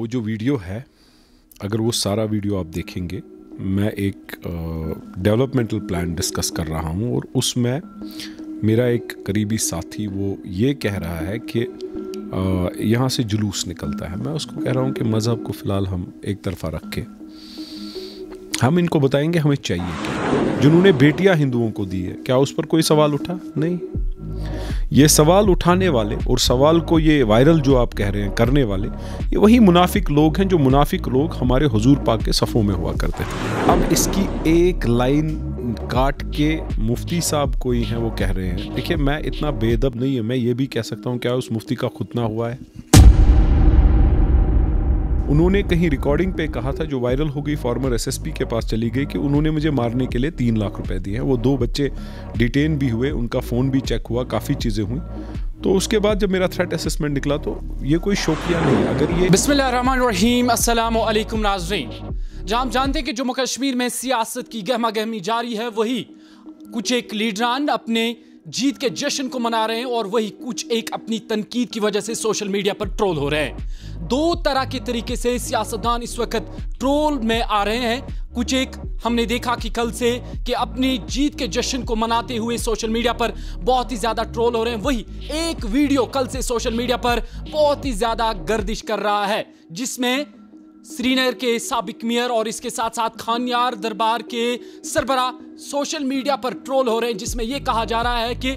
वो जो वीडियो है अगर वो सारा वीडियो आप देखेंगे मैं एक डेवलपमेंटल प्लान डिस्कस कर रहा हूँ और उसमें मेरा एक करीबी साथी वो ये कह रहा है कि यहाँ से जुलूस निकलता है मैं उसको कह रहा हूँ कि मज़हब को फ़िलहाल हम एक तरफा रख के हम इनको बताएंगे हमें चाहिए जिन्होंने बेटियाँ हिंदुओं को दी है क्या उस पर कोई सवाल उठा नहीं ये सवाल उठाने वाले और सवाल को ये वायरल जो आप कह रहे हैं करने वाले ये वही मुनाफिक लोग हैं जो मुनाफिक लोग हमारे हुजूर पाक के सफ़ों में हुआ करते हैं अब इसकी एक लाइन काट के मुफ्ती साहब कोई हैं वो कह रहे हैं देखिए मैं इतना बेदब नहीं है मैं ये भी कह सकता हूँ क्या उस मुफ्ती का खुतना हुआ है उन्होंने कहीं रिकॉर्डिंग पे कहा था जो वायरल हो गई फॉर्मर एसएसपी के पास चली गई कि उन्होंने मुझे मारने के लिए तीन लाख रुपए दिए हैं वो दो बच्चे डिटेन भी हुए उनका फ़ोन भी चेक हुआ काफ़ी चीज़ें हुई तो उसके बाद जब मेरा थ्रेट असेसमेंट निकला तो ये कोई शोकिया नहीं अगर ये बिस्मिल्लाम असलकुम नाजरीन जहाँ जानते हैं कि जम्मू कश्मीर में सियासत की गहमा गहमी जारी है वही कुछ एक लीडरान अपने जीत के जश्न को मना रहे हैं और वही कुछ एक अपनी तनकीद की वजह से सोशल मीडिया पर ट्रोल हो रहे हैं दो तरह के तरीके से सियासतदान इस वक्त ट्रोल में आ रहे हैं कुछ एक हमने देखा कि कल से कि अपनी जीत के जश्न को मनाते हुए सोशल मीडिया पर बहुत ही ज़्यादा ट्रोल हो रहे हैं वही एक वीडियो कल से सोशल मीडिया पर बहुत ही ज़्यादा गर्दिश कर रहा है जिसमें श्रीनगर के सबक मेयर और इसके साथ साथ खानियार दरबार के सरबरा सोशल मीडिया पर ट्रोल हो रहे हैं जिसमें यह कहा जा रहा है कि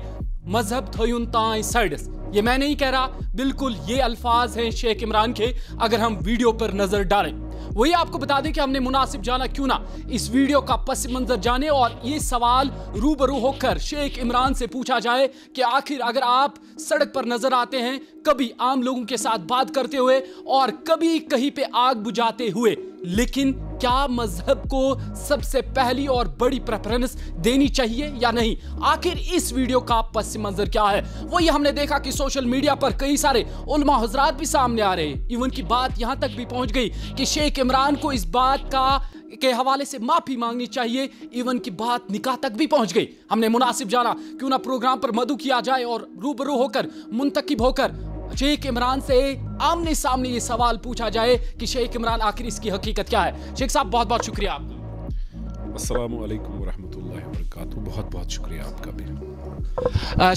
मजहब थयुन सर्डस ये मैं नहीं कह रहा बिल्कुल ये अल्फाज हैं शेख इमरान के अगर हम वीडियो पर नजर डालें वही आपको बता दें कि हमने मुनासिब जाना क्यों ना इस वीडियो का पस मंजर जाने और ये सवाल रूबरू होकर शेख इमरान से पूछा जाए कि आखिर अगर आप सड़क पर नजर आते हैं कभी आम लोगों के साथ बात करते हुए और कभी कहीं पे आग बुझाते हुए लेकिन क्या मजहब को सबसे पहली और बड़ी प्रेफरेंस देनी चाहिए या नहीं आखिर इस वीडियो का पश्चिम मंजर क्या है वही हमने देखा कि सोशल मीडिया पर कई सारे उलमा हजरात भी सामने आ रहे हैं इवन की बात यहां तक भी पहुंच गई कि शेख इमरान को इस बात का के हवाले से माफी मांगनी चाहिए इवन की बात निकाह तक भी पहुंच गई हमने मुनासिब जाना क्यों ना प्रोग्राम पर मधु किया जाए और रूबरू होकर मुंतकिब होकर शेख इमरान से आमने सामने ये सवाल पूछा जाए कि शेख इमरान आखिर इसकी हकीकत क्या है शेख साहब बहुत बहुत शुक्रिया आपका बहुत बहुत शुक्रिया आपका भी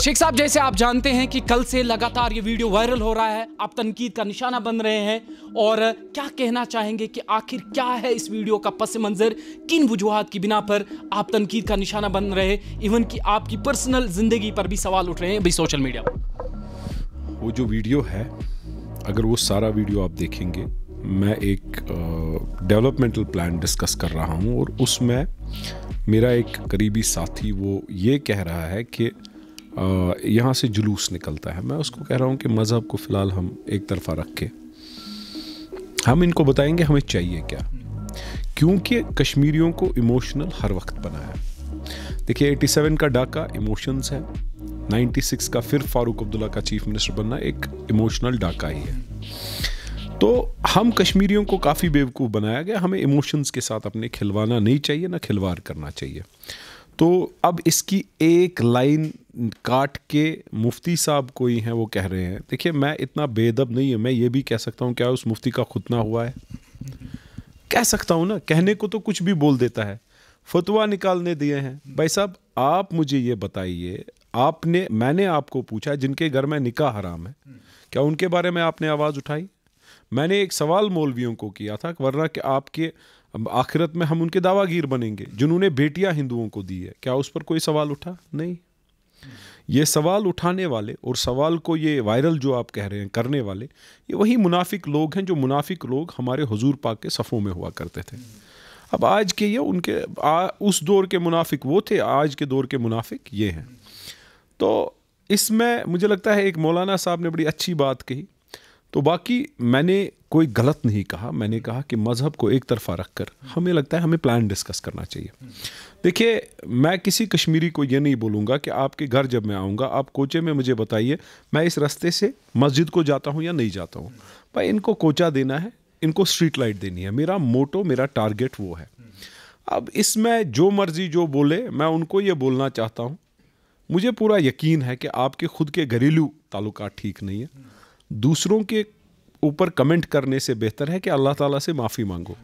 शेख साहब जैसे आप जानते हैं कि कल से लगातार ये वीडियो वायरल हो रहा है आप तनकीद का निशाना बन रहे हैं और क्या कहना चाहेंगे कि आखिर क्या है इस वीडियो का पस मंज़र किन वजूहत की बिना पर आप तनकीद का निशाना बन रहे इवन कि आपकी पर्सनल ज़िंदगी पर भी सवाल उठ रहे हैं भाई सोशल मीडिया पर वो जो वीडियो है अगर वो सारा वीडियो आप देखेंगे मैं एक डेवलपमेंटल प्लान डिस्कस कर रहा हूँ और उसमें मेरा एक करीबी साथी वो ये कह रहा है कि यहाँ से जुलूस निकलता है मैं उसको कह रहा हूँ कि मज़हब को फ़िलहाल हम एक तरफा रख के हम इनको बताएंगे हमें चाहिए क्या क्योंकि कश्मीरियों को इमोशनल हर वक्त बनाया देखिए 87 का डाका इमोशंस है 96 का फिर फारूक अब्दुल्ला का चीफ मिनिस्टर बनना एक इमोशनल डाका ही है तो हम कश्मीरियों को काफ़ी बेवकूफ़ बनाया गया हमें इमोशंस के साथ अपने खिलवाना नहीं चाहिए ना खिलवाड़ करना चाहिए तो अब इसकी एक लाइन काट के मुफ्ती साहब कोई हैं वो कह रहे हैं देखिए मैं इतना बेदब नहीं हूँ मैं ये भी कह सकता हूँ क्या उस मुफ्ती का खुतना हुआ है कह सकता हूँ ना कहने को तो कुछ भी बोल देता है फतवा निकालने दिए हैं भाई साहब आप मुझे ये बताइए आपने मैंने आपको पूछा जिनके घर में निकाह हराम है हम्म। क्या उनके बारे में आपने आवाज़ उठाई मैंने एक सवाल मौलवियों को किया था वरना कि आपके आखिरत में हम उनके दावागीर बनेंगे जिन्होंने बेटियां हिंदुओं को दी है क्या उस पर कोई सवाल उठा नहीं ये सवाल उठाने वाले और सवाल को ये वायरल जो आप कह रहे हैं करने वाले ये वही मुनाफिक लोग हैं जो मुनाफिक लोग हमारे हजूर पाक के सफ़ों में हुआ करते थे अब आज के ये उनके आ, उस दौर के मुनाफिक वो थे आज के दौर के मुनाफिक ये हैं तो इसमें मुझे लगता है एक मौलाना साहब ने बड़ी अच्छी बात कही तो बाकी मैंने कोई गलत नहीं कहा मैंने कहा कि मज़हब को एक तरफा रख कर हमें लगता है हमें प्लान डिस्कस करना चाहिए देखिए मैं किसी कश्मीरी को ये नहीं बोलूँगा कि आपके घर जब मैं आऊँगा आप कोचे में मुझे बताइए मैं इस रास्ते से मस्जिद को जाता हूँ या नहीं जाता हूँ भाई इनको कोचा देना है इनको स्ट्रीट लाइट देनी है मेरा मोटो मेरा टारगेट वो है अब इसमें जो मर्ज़ी जो बोले मैं उनको ये बोलना चाहता हूँ मुझे पूरा यकीन है कि आपके खुद के घरेलू ताल्लुक ठीक नहीं है दूसरों के ऊपर कमेंट करने से बेहतर है कि अल्लाह ताला से माफ़ी मांगो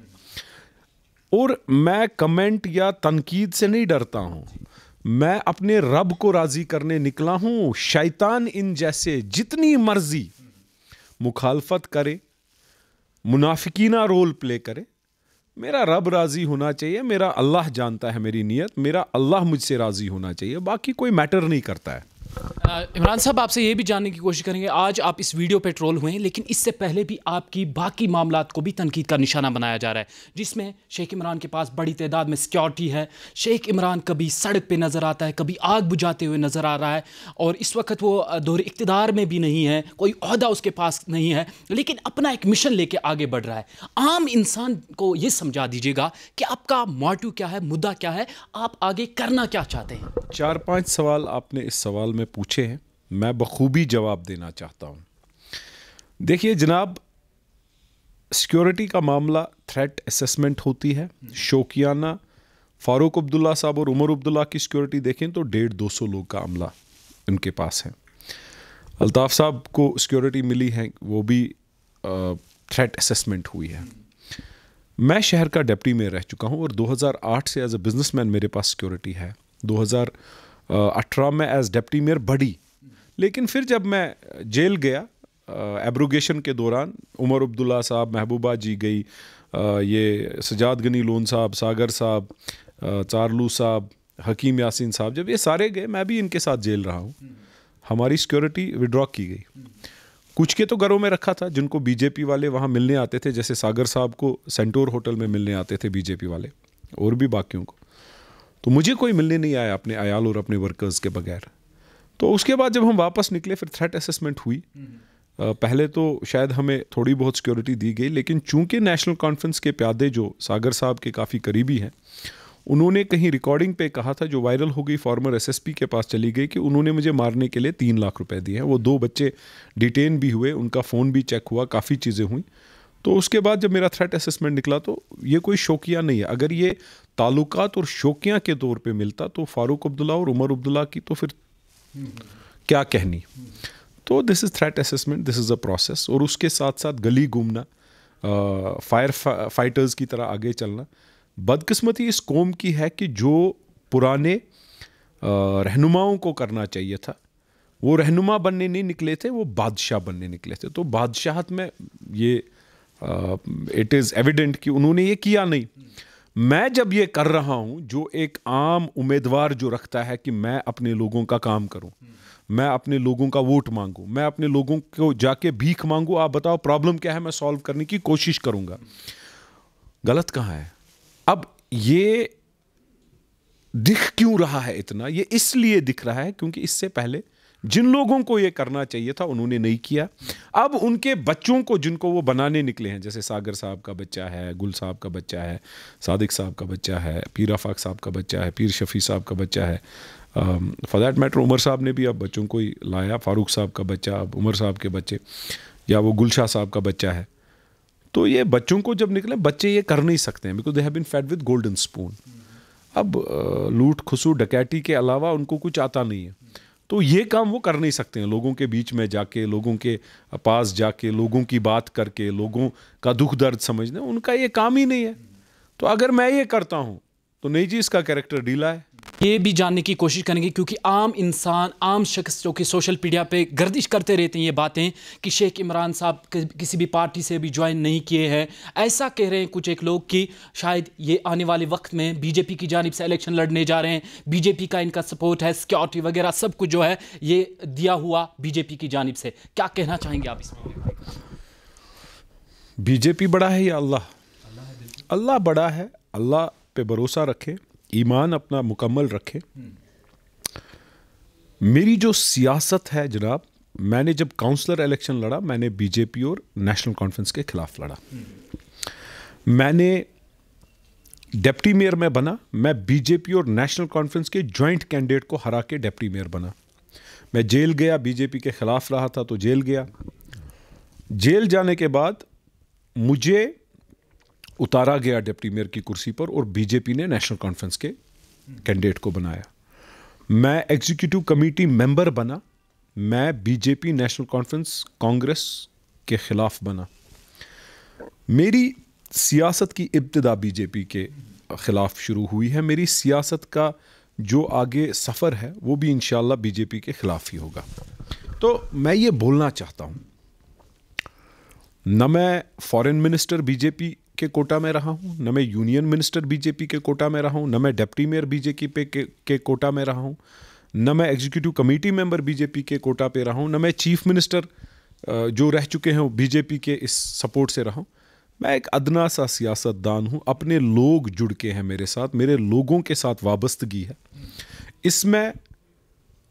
और मैं कमेंट या तनकीद से नहीं डरता हूँ मैं अपने रब को राज़ी करने निकला हूँ शैतान इन जैसे जितनी मर्जी मुखालफत करे मुनाफिकीना रोल प्ले करे मेरा रब राज़ी होना चाहिए मेरा अल्लाह जानता है मेरी नीयत मेरा अल्लाह मुझसे राज़ी होना चाहिए बाकी कोई मैटर नहीं करता है इमरान साहब आपसे ये भी जानने की कोशिश करेंगे आज आप इस वीडियो पे ट्रोल हुए हैं लेकिन इससे पहले भी आपकी बाकी मामला को भी तनकीद का निशाना बनाया जा रहा है जिसमें शेख इमरान के पास बड़ी तादाद में सिक्योरिटी है शेख इमरान कभी सड़क पे नज़र आता है कभी आग बुझाते हुए नज़र आ रहा है और इस वक्त वो दौर इकतदार में भी नहीं है कोई अहदा उसके पास नहीं है लेकिन अपना एक मिशन लेके आगे बढ़ रहा है आम इंसान को ये समझा दीजिएगा कि आपका मोटिव क्या है मुद्दा क्या है आप आगे करना क्या चाहते हैं चार पाँच सवाल आपने इस सवाल में में पूछे हैं मैं बखूबी जवाब देना चाहता हूँ देखिए जनाब सिक्योरिटी का मामला थ्रेट असेसमेंट होती है शोकियाना फारूक अब्दुल्ला साहब और उमर अब्दुल्ला की सिक्योरिटी देखें तो डेढ़ दो सौ लोग का अमला उनके पास है अल्ताफ़ साहब को सिक्योरिटी मिली है वो भी थ्रेट असेसमेंट हुई है मैं शहर का डिप्टी मेयर रह चुका हूँ और 2008 से एज ए बिजनेसमैन मेरे पास सिक्योरिटी है 2000 अठारह में एज डेप्टी मेयर बढ़ी लेकिन फिर जब मैं जेल गया एब्रोगेशन के दौरान उमर अब्दुल्ला साहब महबूबा जी गई आ, ये सजाद गनी लोन साहब सागर साहब चारलू साहब हकीम यासिन साहब जब ये सारे गए मैं भी इनके साथ जेल रहा हूँ हमारी सिक्योरिटी विड्रॉ की गई कुछ के तो घरों में रखा था जिनको बीजेपी वाले वहाँ मिलने आते थे जैसे सागर साहब को सेंटोर होटल में मिलने आते थे बीजेपी वाले और भी बाकियों को तो मुझे कोई मिलने नहीं आया अपने आयाल और अपने वर्कर्स के बगैर तो उसके बाद जब हम वापस निकले फिर थ्रेट असेसमेंट हुई हम्म। पहले तो शायद हमें थोड़ी बहुत सिक्योरिटी दी गई लेकिन चूंकि नेशनल कॉन्फ्रेंस के प्यादे जो सागर साहब के काफ़ी करीबी हैं उन्होंने कहीं रिकॉर्डिंग पे कहा था जो वायरल हो गई फॉर्मर एसएसपी के पास चली गई कि उन्होंने मुझे मारने के लिए तीन लाख रुपए दिए हैं वो दो बच्चे डिटेन भी हुए उनका फ़ोन भी चेक हुआ काफ़ी चीज़ें हुई तो उसके बाद जब मेरा थ्रेट असेसमेंट निकला तो ये कोई शौकिया नहीं है अगर ये ताल्लुकात और शौकिया के तौर पे मिलता तो फारूक अब्दुल्ला और उमर अब्दुल्ला की तो फिर क्या कहनी तो this is threat assessment this is a process और उसके साथ साथ गली घूमना फायर फाइटर्स की तरह आगे चलना बदकिस्मती इस कौम की है कि जो पुराने रहनुमाओं को करना चाहिए था वो रहनुमा बनने नहीं निकले थे वो बादशाह बनने निकले थे तो बादशाहत में ये इट इज़ एविडेंट कि उन्होंने ये किया नहीं मैं जब ये कर रहा हूँ जो एक आम उम्मीदवार जो रखता है कि मैं अपने लोगों का काम करूँ मैं अपने लोगों का वोट मांगू मैं अपने लोगों को जाके भीख मांगू आप बताओ प्रॉब्लम क्या है मैं सॉल्व करने की कोशिश करूँगा गलत कहाँ है अब ये दिख क्यों रहा है इतना ये इसलिए दिख रहा है क्योंकि इससे पहले जिन लोगों को ये करना चाहिए था उन्होंने नहीं किया अब उनके बच्चों को जिनको वो बनाने निकले हैं जैसे सागर साहब का बच्चा है गुल साहब का बच्चा है सादिक साहब का बच्चा है पीर आफाक साहब का बच्चा है पीर शफी साहब का बच्चा है फॉर दैट मैटर उमर साहब ने भी अब बच्चों को ही लाया फारूक साहब का बच्चा अब उमर साहब के बच्चे या वो गुलशाह साहब का बच्चा है तो ये बच्चों को जब निकले बच्चे ये कर नहीं सकते हैं because they have been fed with golden spoon अब लूट खसू डकैती के अलावा उनको कुछ आता नहीं है तो ये काम वो कर नहीं सकते हैं लोगों के बीच में जाके लोगों के पास जाके लोगों की बात करके लोगों का दुख दर्द समझने उनका ये काम ही नहीं है तो अगर मैं ये करता हूँ तो नहीं जी इसका कैरेक्टर ढीला है ये भी जानने की कोशिश करेंगे क्योंकि आम इंसान आम शख्स जो कि सोशल मीडिया पे गर्दिश करते रहते हैं ये बातें कि शेख इमरान साहब किसी भी पार्टी से भी ज्वाइन नहीं किए हैं ऐसा कह रहे हैं कुछ एक लोग कि शायद ये आने वाले वक्त में बीजेपी की जानब से इलेक्शन लड़ने जा रहे हैं बीजेपी का इनका सपोर्ट है सिक्योरिटी वगैरह सब कुछ जो है ये दिया हुआ बीजेपी की जानब से क्या कहना चाहेंगे आप इस बीजेपी बड़ा है या अल्लाह अल्लाह बड़ा है अल्लाह पे भरोसा रखें ईमान अपना मुकम्मल रखें मेरी जो सियासत है जनाब मैंने जब काउंसलर इलेक्शन लड़ा मैंने बीजेपी और नेशनल कॉन्फ्रेंस के खिलाफ लड़ा मैंने डेप्टी मेयर में बना मैं बीजेपी और नेशनल कॉन्फ्रेंस के जॉइंट कैंडिडेट को हरा के डेप्टी मेयर बना मैं जेल गया बीजेपी के खिलाफ रहा था तो जेल गया जेल जाने के बाद मुझे उतारा गया डिप्टी मेयर की कुर्सी पर और बीजेपी ने नेशनल कॉन्फ्रेंस के कैंडिडेट को बनाया मैं एग्जीक्यूटिव कमेटी मेंबर बना मैं बीजेपी नेशनल कॉन्फ्रेंस कांग्रेस के खिलाफ बना मेरी सियासत की इब्तदा बीजेपी के खिलाफ शुरू हुई है मेरी सियासत का जो आगे सफ़र है वो भी इन बीजेपी के ख़िलाफ़ ही होगा तो मैं ये बोलना चाहता हूँ न मैं फॉरेन मिनिस्टर बीजेपी के कोटा में रहा हूँ न मैं यूनियन मिनिस्टर बीजेपी के कोटा में रहा हूँ न मैं डिप्टी मेयर बीजेपी पे के, के कोटा में रहा हूँ न मैं एग्जीक्यूटिव कमेटी मेंबर बीजेपी के कोटा पे रहा हूँ न मैं चीफ मिनिस्टर जो रह चुके हैं बीजेपी के इस सपोर्ट से रहा हूँ मैं एक अदना सा सियासतदान हूँ अपने लोग जुड़ के हैं मेरे साथ मेरे लोगों के साथ वाबस्तगी है इसमें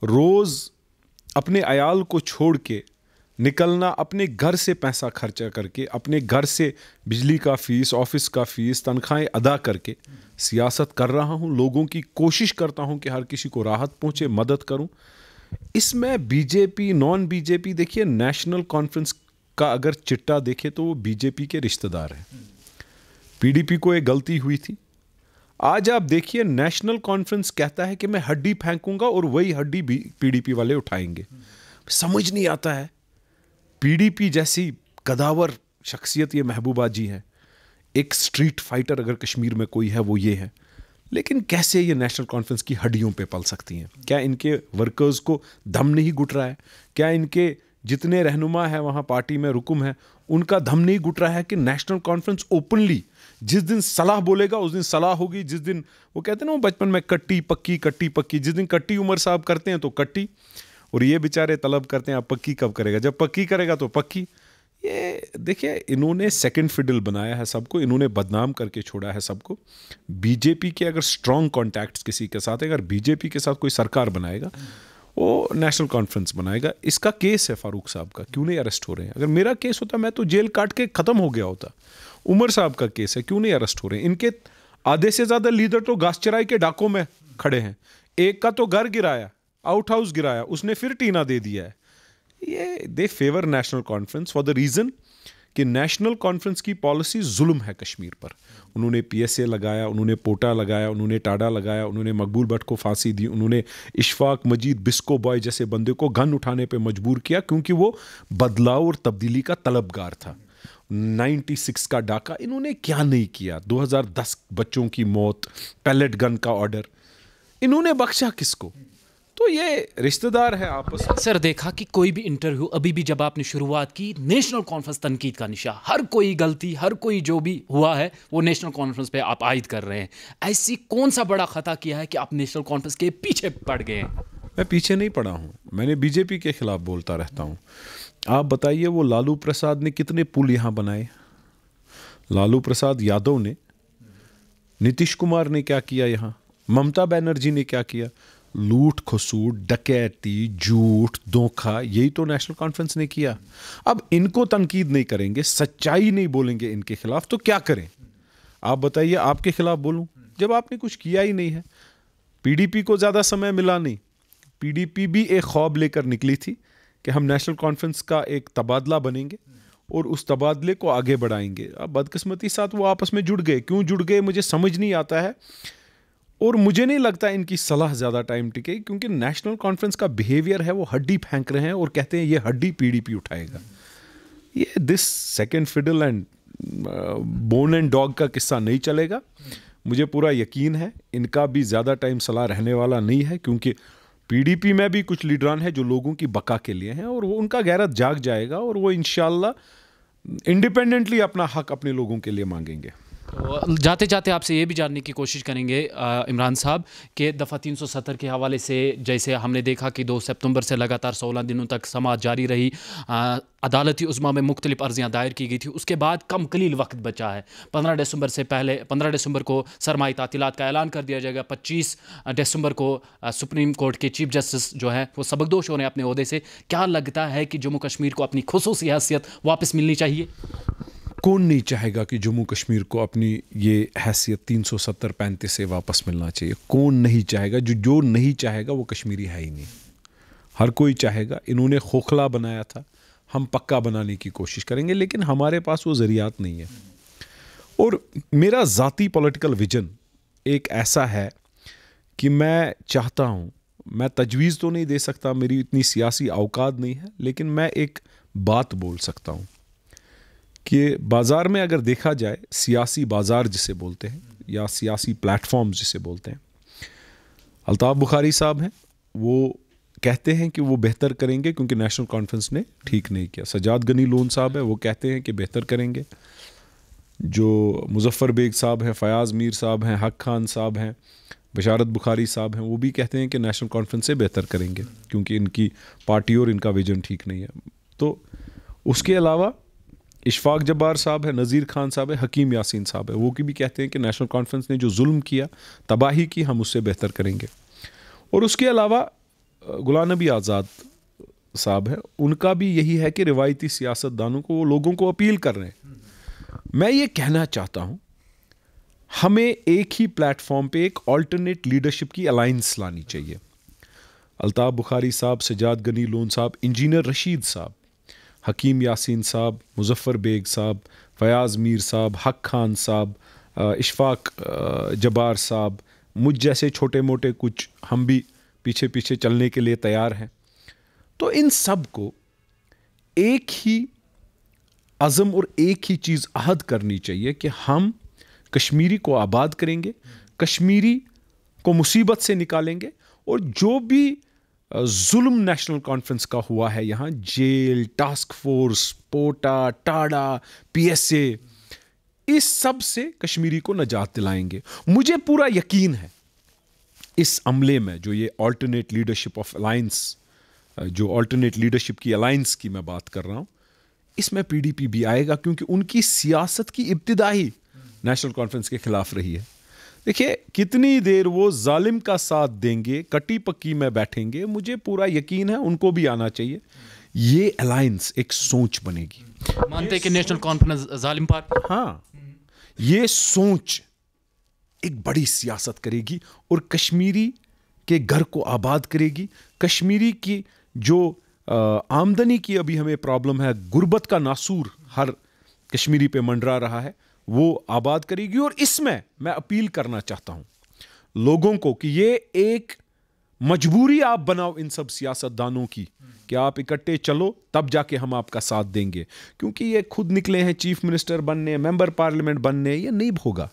रोज़ अपने अयाल को छोड़ के निकलना अपने घर से पैसा खर्चा करके अपने घर से बिजली का फीस ऑफिस का फीस तनख्वाहें अदा करके सियासत कर रहा हूँ लोगों की कोशिश करता हूँ कि हर किसी को राहत पहुँचे मदद करूँ इसमें बीजेपी नॉन बीजेपी देखिए नेशनल कॉन्फ्रेंस का अगर चिट्टा देखे तो वो बीजेपी के रिश्तेदार हैं पीडीपी को एक गलती हुई थी आज आप देखिए नेशनल कॉन्फ्रेंस कहता है कि मैं हड्डी फेंकूंगा और वही हड्डी पीडीपी वाले उठाएंगे समझ नहीं आता है पीडीपी जैसी कदावर शख्सियत ये महबूबा जी हैं एक स्ट्रीट फाइटर अगर कश्मीर में कोई है वो ये है लेकिन कैसे ये नेशनल कॉन्फ्रेंस की हड्डियों पे पल सकती हैं क्या इनके वर्कर्स को दम नहीं घुट रहा है क्या इनके जितने रहनुमा है वहाँ पार्टी में रुकुम है उनका दम नहीं घुट रहा है कि नेशनल कॉन्फ्रेंस ओपनली जिस दिन सलाह बोलेगा उस दिन सलाह होगी जिस दिन वो कहते हैं ना वो बचपन में कट्टी पक्की कट्टी पक्की जिस दिन कट्टी उमर साहब करते हैं तो कट्टी और ये बेचारे तलब करते हैं आप पक्की कब करेगा जब पक्की करेगा तो पक्की ये देखिए इन्होंने सेकंड फिडल बनाया है सबको इन्होंने बदनाम करके छोड़ा है सबको बीजेपी के अगर स्ट्रांग कॉन्टैक्ट्स किसी के साथ है अगर बीजेपी के साथ कोई सरकार बनाएगा वो नेशनल कॉन्फ्रेंस बनाएगा इसका केस है फारूक साहब का क्यों नहीं अरेस्ट हो रहे हैं अगर मेरा केस होता मैं तो जेल काट के ख़त्म हो गया होता उमर साहब का केस है क्यों नहीं अरेस्ट हो रहे हैं इनके आधे से ज़्यादा लीडर तो घास के डाकों में खड़े हैं एक का तो घर गिराया आउट हाउस गिराया उसने फिर टीना दे दिया है ये they favour National Conference for the reason कि नेशनल कॉन्फ्रेंस की पॉलिसी जुल्म है कश्मीर पर उन्होंने पीएसए लगाया उन्होंने पोटा लगाया उन्होंने टाडा लगाया उन्होंने मकबूल भट्ट को फांसी दी उन्होंने इशफाक मजीद बिस्को बॉय जैसे बंदे को गन उठाने पर मजबूर किया क्योंकि वो बदलाव और तब्दीली का तलबगार था 96 का डाका इन्होंने क्या नहीं किया 2010 बच्चों की मौत पैलेट गन का ऑर्डर इन्होंने बख्शा किसको तो ये रिश्तेदार है आपस में सर देखा कि कोई भी इंटरव्यू अभी भी जब आपने शुरुआत की नेशनल कॉन्फ्रेंस तनकीद का निशा हर कोई गलती हर कोई जो भी हुआ है वो नेशनल कॉन्फ्रेंस पे आप आयद कर रहे हैं ऐसी कौन सा बड़ा खता किया है कि आप नेशनल कॉन्फ्रेंस के पीछे पड़ गए हैं मैं पीछे नहीं पड़ा हूँ मैंने बीजेपी के खिलाफ बोलता रहता हूँ आप बताइए वो लालू प्रसाद ने कितने पुल यहाँ बनाए लालू प्रसाद यादव ने नीतीश कुमार ने क्या किया यहाँ ममता बनर्जी ने क्या किया लूट खसूट डकैती झूठ धोखा यही तो नेशनल कॉन्फ्रेंस ने किया अब इनको तनकीद नहीं करेंगे सच्चाई नहीं बोलेंगे इनके खिलाफ तो क्या करें आप बताइए आपके खिलाफ बोलूं जब आपने कुछ किया ही नहीं है पीडीपी को ज़्यादा समय मिला नहीं पीडीपी भी एक ख्वाब लेकर निकली थी कि हम नेशनल कॉन्फ्रेंस का एक तबादला बनेंगे और उस तबादले को आगे बढ़ाएंगे अब बदकस्मती साथ वो आपस में जुड़ गए क्यों जुड़ गए मुझे समझ नहीं आता है और मुझे नहीं लगता इनकी सलाह ज़्यादा टाइम टिके क्योंकि नेशनल कॉन्फ्रेंस का बिहेवियर है वो हड्डी फेंक रहे हैं और कहते हैं ये हड्डी पीडीपी उठाएगा ये this second fiddle and bone and dog का किस्सा नहीं चलेगा मुझे पूरा यकीन है इनका भी ज़्यादा टाइम सलाह रहने वाला नहीं है क्योंकि पीडीपी में भी कुछ लीडरान है जो लोगों की बका के लिए हैं और वो उनका गैरत जाग जाएगा और वो इन इंडिपेंडेंटली अपना हक अपने लोगों के लिए मांगेंगे जाते जाते आपसे ये भी जानने की कोशिश करेंगे इमरान साहब कि दफ़ा 370 के हवाले से जैसे हमने देखा कि 2 सितंबर से लगातार 16 दिनों तक समाज जारी रही अदालती उजमा में मुख्तलिफ अर्जियाँ दायर की गई थी उसके बाद कम कलील वक्त बचा है पंद्रह दिसंबर से पहले पंद्रह दिसंबर को सरमाई तातीलत का ऐलान कर दिया जाएगा पच्चीस दिसंबर को सुप्रीम कोर्ट के चीफ जस्टिस जो है वो सबकदोश हो रहे हैं अपने अहदे से क्या लगता है कि जम्मू कश्मीर को अपनी खसूसी हैसियत वापस मिलनी चाहिए कौन नहीं चाहेगा कि जम्मू कश्मीर को अपनी ये हैसियत तीन सौ सत्तर पैंतीस से वापस मिलना चाहिए कौन नहीं चाहेगा जो जो नहीं चाहेगा वो कश्मीरी है ही नहीं हर कोई चाहेगा इन्होंने खोखला बनाया था हम पक्का बनाने की कोशिश करेंगे लेकिन हमारे पास वो ज़रियात नहीं है और मेरा ज़ाती पॉलिटिकल विजन एक ऐसा है कि मैं चाहता हूँ मैं तजवीज़ तो नहीं दे सकता मेरी इतनी सियासी अवकात नहीं है लेकिन मैं एक बात बोल सकता हूँ कि बाज़ार में अगर देखा जाए सियासी बाज़ार जिसे बोलते हैं या सियासी प्लेटफॉर्म जिसे बोलते हैं अलताफ़ बुखारी साहब हैं वो कहते हैं कि वो बेहतर करेंगे क्योंकि नेशनल कॉन्फ्रेंस ने ठीक नहीं किया सजाद गनी लोन साहब है वो कहते हैं कि बेहतर करेंगे जो मुजफ़र बेग साहब हैं फ़याज़ मीर साहब हैं हक खान साहब हैं बशारत बुखारी साहब हैं वो भी कहते हैं कि नेशनल कॉन्फ्रेंस से बेहतर करेंगे क्योंकि इनकी पार्टी और इनका विजन ठीक नहीं है तो उसके अलावा इशफाक जब्बार साहब है नज़ीर खान साहब है हकीम यासीन साहब है वो की भी कहते हैं कि नेशनल कॉन्फ्रेंस ने जो जुल्म किया तबाही की हम उससे बेहतर करेंगे और उसके अलावा गुलाम नबी आज़ाद साहब हैं उनका भी यही है कि रिवायती सियासतदानों को वो लोगों को अपील कर रहे हैं मैं ये कहना चाहता हूँ हमें एक ही प्लेटफॉर्म पे एक अल्टरनेट लीडरशिप की अलाइंस लानी चाहिए अलताफ़ बुखारी साहब सजाद गनी लोन साहब इंजीनियर रशीद साहब हकीम यासीन साहब मुजफ़र बेग साहब फयाज़ मीर साहब हक खान साहब इशफाक जबार साहब मुझ जैसे छोटे मोटे कुछ हम भी पीछे पीछे चलने के लिए तैयार हैं तो इन सब को एक ही अज़म और एक ही चीज़ अहद करनी चाहिए कि हम कश्मीरी को आबाद करेंगे कश्मीरी को मुसीबत से निकालेंगे और जो भी जुल्म नेशनल कॉन्फ्रेंस का हुआ है यहाँ jail task force POTA TADA PSA इस सब से कश्मीरी को नजात दिलाएंगे मुझे पूरा यकीन है इस अमले में जो ये ऑल्टरनेट लीडरशिप ऑफ अलायंस जो ऑल्टरनेट लीडरशिप की अलायंस की मैं बात कर रहा हूँ इसमें पीडीपी भी आएगा क्योंकि उनकी सियासत की इब्तदाई नेशनल कॉन्फ्रेंस के खिलाफ रही है देखिए कितनी देर वो जालिम का साथ देंगे कटी पक्की में बैठेंगे मुझे पूरा यकीन है उनको भी आना चाहिए ये अलायंस एक सोच बनेगी मानते कि नेशनल कॉन्फ्रेंस जालिम पर हाँ ये सोच एक बड़ी सियासत करेगी और कश्मीरी के घर को आबाद करेगी कश्मीरी की जो आमदनी की अभी हमें प्रॉब्लम है गुर्बत का नासूर हर कश्मीरी पे मंडरा रहा है वो आबाद करेगी और इसमें मैं अपील करना चाहता हूं लोगों को कि ये एक मजबूरी आप बनाओ इन सब सियासतदानों की कि आप इकट्ठे चलो तब जाके हम आपका साथ देंगे क्योंकि ये खुद निकले हैं चीफ मिनिस्टर बनने मेंबर पार्लियामेंट बनने ये नहीं होगा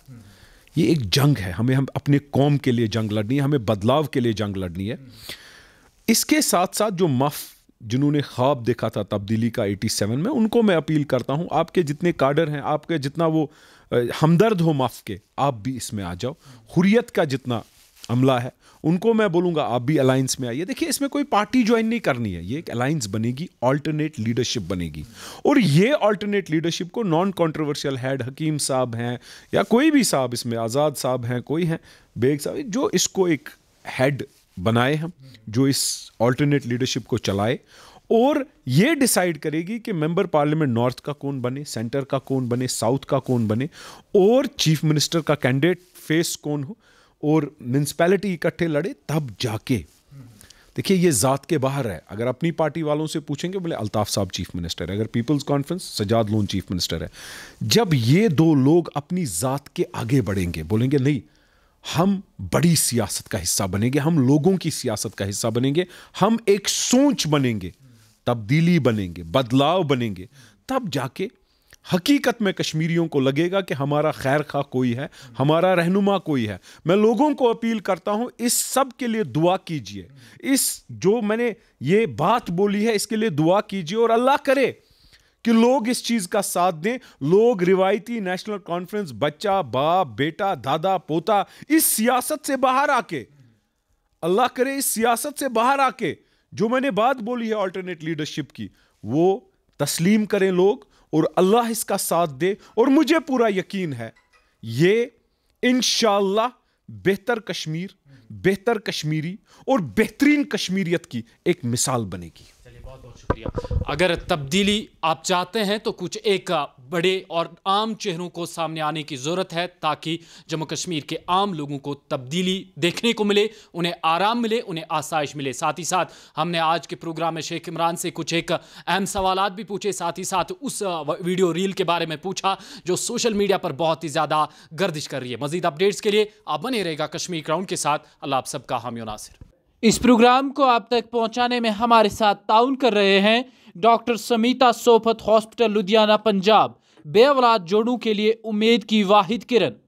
ये एक जंग है हमें हम अपने कौम के लिए जंग लड़नी है हमें बदलाव के लिए जंग लड़नी है इसके साथ साथ जो मफ जिन्होंने ख्वाब देखा था तब्दीली का 87 में उनको मैं अपील करता हूं आपके जितने काडर हैं आपके जितना वो हमदर्द हो माफ़ के आप भी इसमें आ जाओ हुरियत का जितना अमला है उनको मैं बोलूँगा आप भी अलायंस में आइए देखिए इसमें कोई पार्टी ज्वाइन नहीं करनी है ये एक अलायंस बनेगी ऑल्टरनेट लीडरशिप बनेगी और ये ऑल्टरनेट लीडरशिप को नॉन कॉन्ट्रोवर्शियल हेड हकीम साहब हैं या कोई भी साहब इसमें आज़ाद साहब हैं कोई हैं बेग साहब जो इसको एक हेड बनाए हम जो इस ऑल्टरनेट लीडरशिप को चलाए और ये डिसाइड करेगी कि मेंबर पार्लियामेंट नॉर्थ का कौन बने सेंटर का कौन बने साउथ का कौन बने और चीफ मिनिस्टर का कैंडिडेट फेस कौन हो और म्यूनसिपैलिटी इकट्ठे लड़े तब जाके देखिए ये ज़ात के बाहर है अगर अपनी पार्टी वालों से पूछेंगे बोले अल्ताफ़ साहब चीफ मिनिस्टर है अगर पीपल्स कॉन्फ्रेंस सजाद लोन चीफ मिनिस्टर है जब ये दो लोग अपनी ज़ात के आगे बढ़ेंगे बोलेंगे नहीं हम बड़ी सियासत का हिस्सा बनेंगे हम लोगों की सियासत का हिस्सा बनेंगे हम एक सोच बनेंगे तब्दीली बनेंगे बदलाव बनेंगे तब जाके हकीकत में कश्मीरियों को लगेगा कि हमारा खैर खा कोई है हमारा रहनुमा कोई है मैं लोगों को अपील करता हूं इस सब के लिए दुआ कीजिए इस जो मैंने ये बात बोली है इसके लिए दुआ कीजिए और अल्लाह करे कि लोग इस चीज का साथ दें लोग रिवायती नेशनल कॉन्फ्रेंस बच्चा बाप बेटा दादा पोता इस सियासत से बाहर आके अल्लाह करे इस सियासत से बाहर आके जो मैंने बात बोली है ऑल्टरनेट लीडरशिप की वो तस्लीम करें लोग और अल्लाह इसका साथ दे और मुझे पूरा यकीन है ये इन बेहतर कश्मीर बेहतर कश्मीरी और बेहतरीन कश्मीरियत की एक मिसाल बनेगी बहुत बहुत शुक्रिया अगर तब्दीली आप चाहते हैं तो कुछ एक बड़े और आम चेहरों को सामने आने की ज़रूरत है ताकि जम्मू कश्मीर के आम लोगों को तब्दीली देखने को मिले उन्हें आराम मिले उन्हें आसाइश मिले साथ ही साथ हमने आज के प्रोग्राम में शेख इमरान से कुछ एक अहम सवाल भी पूछे साथ ही साथ उस वीडियो रील के बारे में पूछा जो सोशल मीडिया पर बहुत ही ज़्यादा गर्दिश कर रही है मजीद अपडेट्स के लिए आप बने रहेगा कश्मीर क्राउंड के साथ अल्लाह आप सबका हामियो नासिर इस प्रोग्राम को आप तक पहुंचाने में हमारे साथ ताउन कर रहे हैं डॉक्टर समीता सोफत हॉस्पिटल लुधियाना पंजाब बेवलाद जोड़ों के लिए उम्मीद की वाहिद किरण